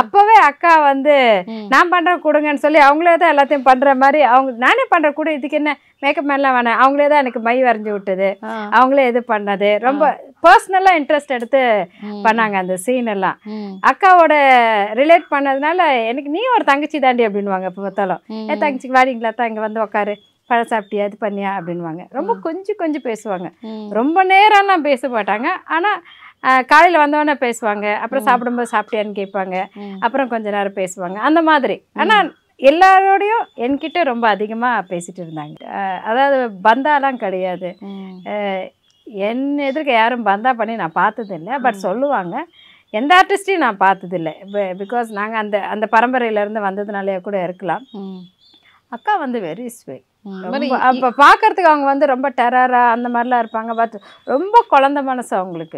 அப்பவே அக்கா வந்து நான் பண்ற கொடுங்கன்னு சொல்லி அவங்களே தான் எல்லாத்தையும் பண்ற மாதிரி அவங்க நானே பண்ற கூட இதுக்கு என்ன மேக்கப் எல்லாம் வேணாம் அவங்களே தான் எனக்கு மை வரைஞ்சி விட்டது அவங்களே இது பண்ணது ரொம்ப பர்சனலா இன்ட்ரெஸ்ட் எடுத்து பண்ணாங்க அந்த சீன் எல்லாம் அக்காவோட ரிலேட் பண்ணதுனால எனக்கு நீ ஒரு தங்கச்சி தாண்டி அப்படின்வாங்க இப்போ பார்த்தாலும் ஏன் தங்கச்சிக்கு வாரீங்களா தான் இங்க வந்து உட்காரு பழம் சாப்பிட்டியா இது பண்ணியா அப்படின்வாங்க ரொம்ப கொஞ்சம் கொஞ்சம் பேசுவாங்க ரொம்ப நேரம்லாம் பேச மாட்டாங்க ஆனால் காலையில் வந்தவொடனே பேசுவாங்க அப்புறம் சாப்பிடும்போது சாப்பிட்டியான்னு கேட்பாங்க அப்புறம் கொஞ்ச நேரம் பேசுவாங்க அந்த மாதிரி ஆனால் எல்லாரோடையும் என்கிட்ட ரொம்ப அதிகமாக பேசிட்டு இருந்தாங்க அதாவது பந்தாலாம் கிடையாது என் எதிர்க்க யாரும் பந்தா பண்ணி நான் பார்த்ததில்லை பட் சொல்லுவாங்க எந்த ஆர்டிஸ்டையும் நான் பார்த்ததில்லை பிகாஸ் நாங்கள் அந்த அந்த பரம்பரையிலேருந்து வந்ததுனாலே கூட இருக்கலாம் அக்கா வந்து வெரி ஸ்வீட் அப்போ பார்க்கறதுக்கு அவங்க வந்து ரொம்ப டெரராக அந்த மாதிரிலாம் இருப்பாங்க பட் ரொம்ப குழந்த மனசு அவங்களுக்கு